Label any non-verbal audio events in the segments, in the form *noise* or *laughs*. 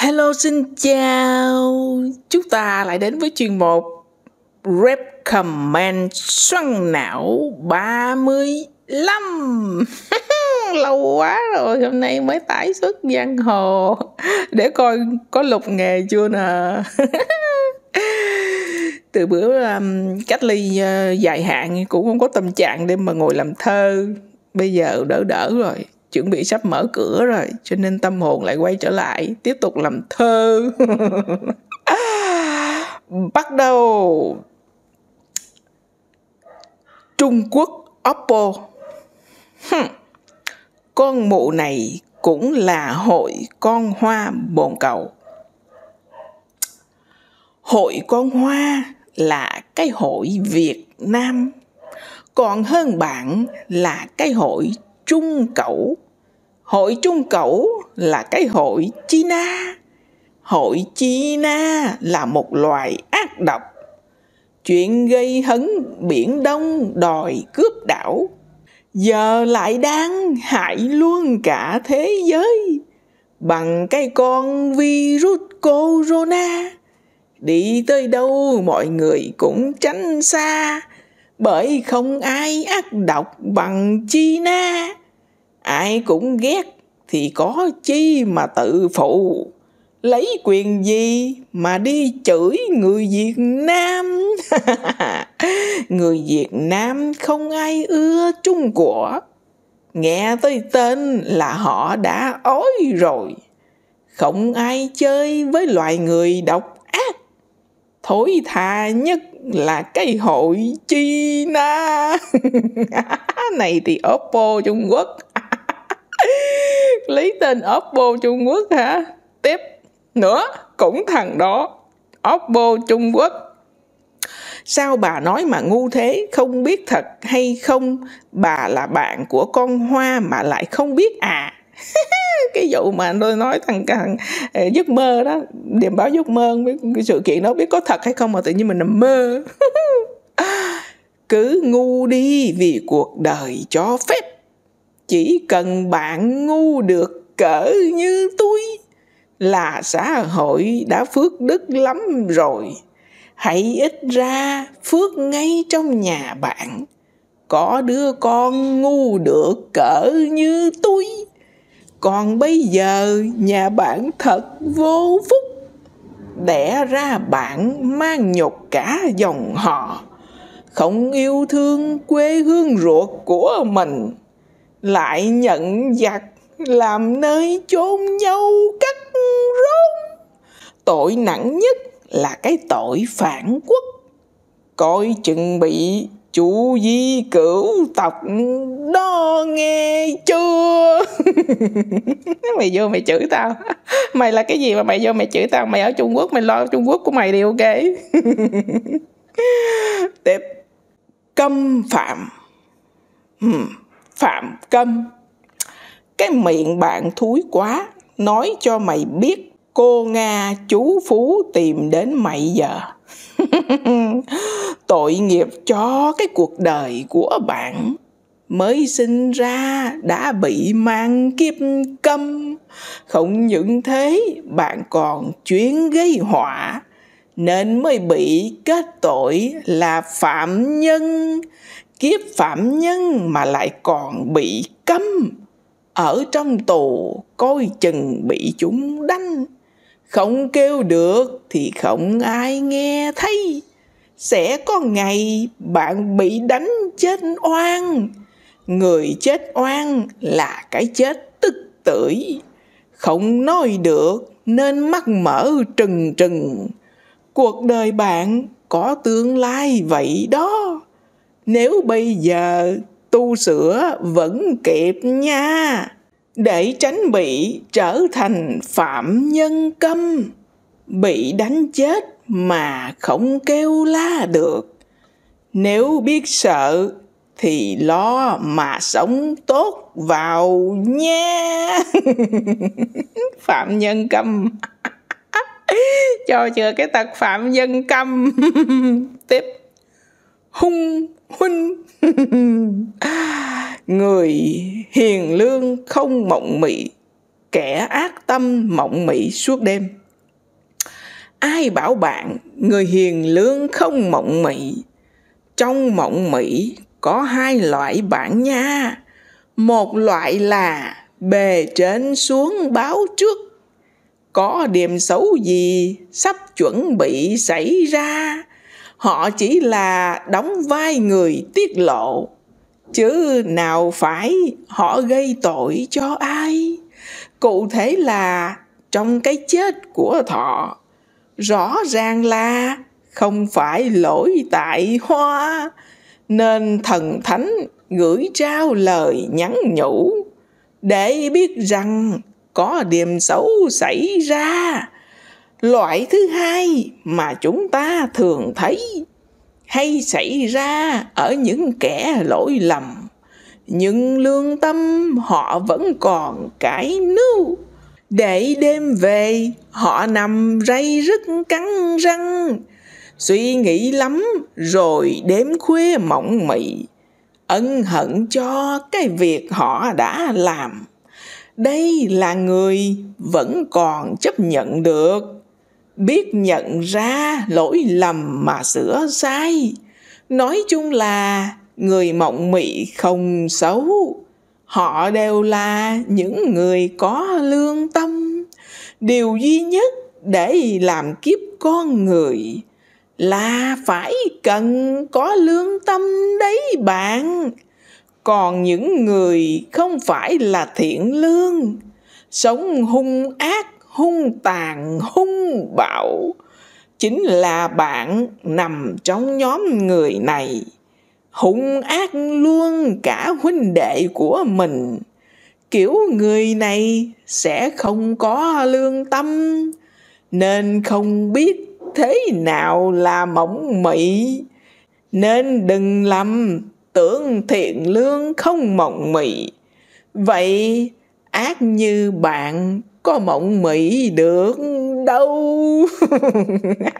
Hello xin chào Chúng ta lại đến với chuyên mục Rep Recommend xoăn não 35 *laughs* Lâu quá rồi Hôm nay mới tải xuất giang hồ Để coi có lục nghề chưa nè *laughs* Từ bữa um, cách ly uh, dài hạn Cũng không có tâm trạng để mà ngồi làm thơ Bây giờ đỡ đỡ rồi chuẩn bị sắp mở cửa rồi cho nên tâm hồn lại quay trở lại tiếp tục làm thơ *laughs* bắt đầu trung quốc oppo con mụ này cũng là hội con hoa bồn cầu hội con hoa là cái hội việt nam còn hơn bạn là cái hội Trung Cẩu. Hội Trung Cẩu là cái hội China. Hội China là một loài ác độc. Chuyện gây hấn Biển Đông đòi cướp đảo. Giờ lại đang hại luôn cả thế giới bằng cái con virus corona đi tới đâu mọi người cũng tránh xa bởi không ai ác độc bằng chi na ai cũng ghét thì có chi mà tự phụ lấy quyền gì mà đi chửi người việt nam *laughs* người việt nam không ai ưa trung của nghe tới tên là họ đã ói rồi không ai chơi với loài người độc thối tha nhất là cái hội China *laughs* này thì Oppo Trung Quốc *laughs* lấy tên Oppo Trung Quốc hả tiếp nữa cũng thằng đó Oppo Trung Quốc sao bà nói mà ngu thế không biết thật hay không bà là bạn của con hoa mà lại không biết à *laughs* cái vụ mà tôi nói thằng thằng ờ, giấc mơ đó điểm báo giấc mơ cái sự kiện đó biết có thật hay không mà tự nhiên mình nằm mơ *laughs* cứ ngu đi vì cuộc đời cho phép chỉ cần bạn ngu được cỡ như tôi là xã hội đã phước đức lắm rồi hãy ít ra phước ngay trong nhà bạn có đứa con ngu được cỡ như tôi còn bây giờ nhà bạn thật vô phúc đẻ ra bạn mang nhục cả dòng họ không yêu thương quê hương ruột của mình lại nhận giặc làm nơi chôn nhau cắt rốn tội nặng nhất là cái tội phản quốc coi chừng bị chú di cửu tộc đó nghe chưa *laughs* mày vô mày chửi tao mày là cái gì mà mày vô mày chửi tao mày ở trung quốc mày lo trung quốc của mày đi ok *laughs* tiếp câm phạm phạm câm cái miệng bạn thúi quá nói cho mày biết cô nga chú phú tìm đến mày giờ *laughs* tội nghiệp cho cái cuộc đời của bạn mới sinh ra đã bị mang kiếp câm không những thế bạn còn chuyến gây họa nên mới bị kết tội là phạm nhân kiếp phạm nhân mà lại còn bị cấm ở trong tù coi chừng bị chúng đánh không kêu được thì không ai nghe thấy sẽ có ngày bạn bị đánh chết oan người chết oan là cái chết tức tưởi không nói được nên mắt mở trừng trừng cuộc đời bạn có tương lai vậy đó nếu bây giờ tu sửa vẫn kịp nha để tránh bị trở thành phạm nhân câm bị đánh chết mà không kêu la được nếu biết sợ thì lo mà sống tốt vào nha *laughs* phạm nhân câm *laughs* cho chưa cái tật phạm nhân câm *laughs* tiếp hung huynh người hiền lương không mộng mị kẻ ác tâm mộng mị suốt đêm ai bảo bạn người hiền lương không mộng mị trong mộng mị có hai loại bạn nha một loại là bề trên xuống báo trước có điểm xấu gì sắp chuẩn bị xảy ra họ chỉ là đóng vai người tiết lộ chứ nào phải họ gây tội cho ai cụ thể là trong cái chết của thọ rõ ràng là không phải lỗi tại hoa nên thần thánh gửi trao lời nhắn nhủ để biết rằng có điểm xấu xảy ra loại thứ hai mà chúng ta thường thấy hay xảy ra ở những kẻ lỗi lầm nhưng lương tâm họ vẫn còn cãi nưu để đêm về họ nằm ray rứt cắn răng suy nghĩ lắm rồi đêm khuya mộng mị ân hận cho cái việc họ đã làm đây là người vẫn còn chấp nhận được biết nhận ra lỗi lầm mà sửa sai nói chung là người mộng mị không xấu họ đều là những người có lương tâm điều duy nhất để làm kiếp con người là phải cần có lương tâm đấy bạn còn những người không phải là thiện lương sống hung ác hung tàn hung bạo chính là bạn nằm trong nhóm người này hung ác luôn cả huynh đệ của mình kiểu người này sẽ không có lương tâm nên không biết thế nào là mỏng mị nên đừng lầm tưởng thiện lương không mộng mị vậy ác như bạn có mộng mị được đâu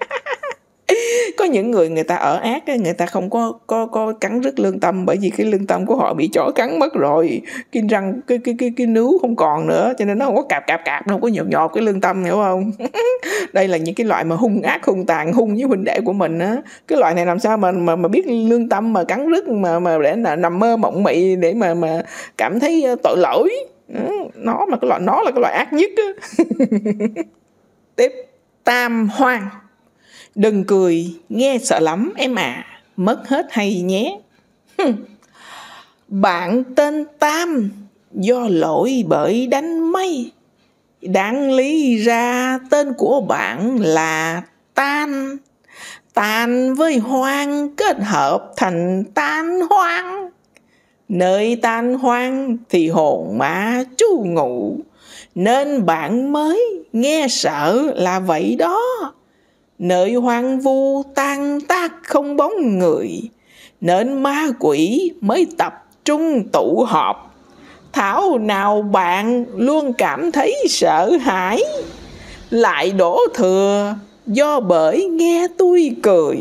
*laughs* có những người người ta ở ác người ta không có có có cắn rứt lương tâm bởi vì cái lương tâm của họ bị chó cắn mất rồi cái răng cái cái cái cái nướu không còn nữa cho nên nó không có cạp cạp cạp nó không có nhột nhột cái lương tâm hiểu không *laughs* đây là những cái loại mà hung ác hung tàn hung với huynh đệ của mình á cái loại này làm sao mà mà mà biết lương tâm mà cắn rứt mà mà để nằm mơ mộng mị để mà mà cảm thấy ờ, tội lỗi Ừ, nó mà cái loại nó là cái loại ác nhất *laughs* tiếp tam hoang đừng cười nghe sợ lắm em à mất hết hay nhé bạn tên tam do lỗi bởi đánh mây đáng lý ra tên của bạn là tan tan với hoang kết hợp thành tan hoang nơi tan hoang thì hồn má chu ngủ nên bạn mới nghe sợ là vậy đó nơi hoang vu tan tác không bóng người nên ma quỷ mới tập trung tụ họp thảo nào bạn luôn cảm thấy sợ hãi lại đổ thừa do bởi nghe tôi cười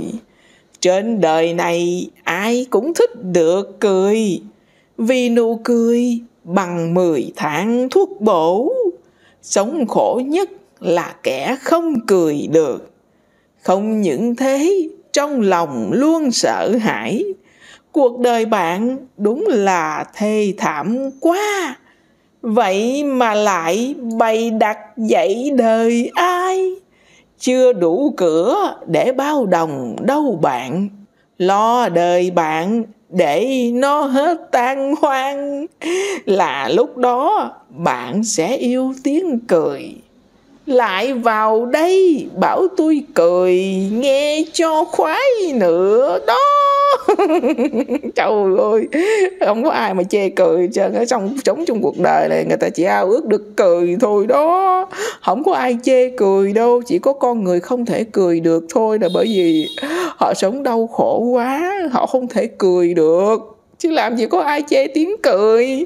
trên đời này ai cũng thích được cười vì nụ cười bằng mười tháng thuốc bổ. Sống khổ nhất là kẻ không cười được. Không những thế, trong lòng luôn sợ hãi. Cuộc đời bạn đúng là thê thảm quá. Vậy mà lại bày đặt dậy đời ai? Chưa đủ cửa để bao đồng đâu bạn. Lo đời bạn để nó hết tan hoang là lúc đó bạn sẽ yêu tiếng cười lại vào đây bảo tôi cười nghe cho khoái nữa đó *laughs* trời ơi không có ai mà chê cười trơn ở trong sống trong cuộc đời này người ta chỉ ao ước được cười thôi đó không có ai chê cười đâu chỉ có con người không thể cười được thôi là bởi vì họ sống đau khổ quá họ không thể cười được chứ làm gì có ai chê tiếng cười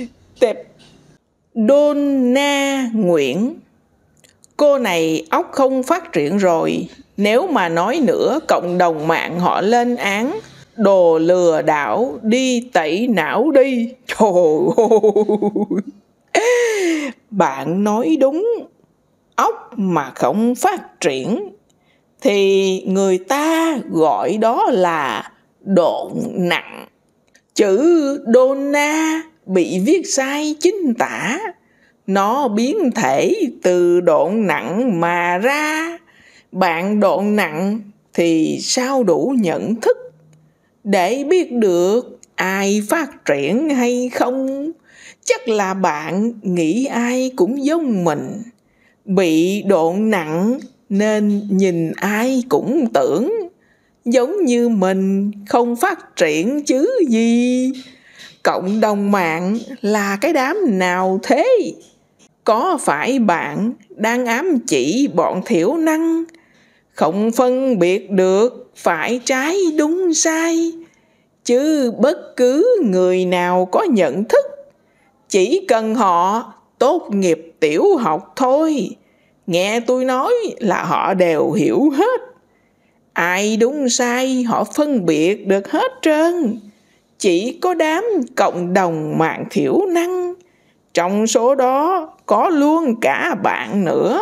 *laughs* tệp Donna Nguyễn Cô này óc không phát triển rồi nếu mà nói nữa cộng đồng mạng họ lên án đồ lừa đảo đi tẩy não đi trời ơi bạn nói đúng ốc mà không phát triển thì người ta gọi đó là độn nặng chữ dona bị viết sai chính tả nó biến thể từ độn nặng mà ra bạn độ nặng thì sao đủ nhận thức để biết được ai phát triển hay không chắc là bạn nghĩ ai cũng giống mình bị độ nặng nên nhìn ai cũng tưởng giống như mình không phát triển chứ gì cộng đồng mạng là cái đám nào thế có phải bạn đang ám chỉ bọn thiểu năng không phân biệt được phải trái đúng sai chứ bất cứ người nào có nhận thức chỉ cần họ tốt nghiệp tiểu học thôi nghe tôi nói là họ đều hiểu hết ai đúng sai họ phân biệt được hết trơn chỉ có đám cộng đồng mạng thiểu năng trong số đó có luôn cả bạn nữa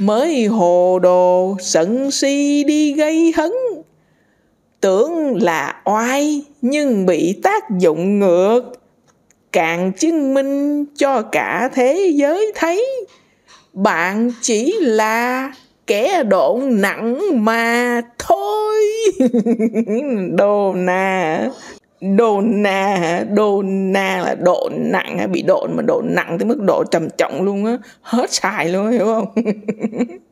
mới hồ đồ sận si đi gây hấn tưởng là oai nhưng bị tác dụng ngược càng chứng minh cho cả thế giới thấy bạn chỉ là kẻ độn nặng mà thôi *laughs* đồ nà đồn nà đồn nà là độ nặng bị độn mà độ nặng tới mức độ trầm trọng luôn á hết xài luôn hiểu không *laughs*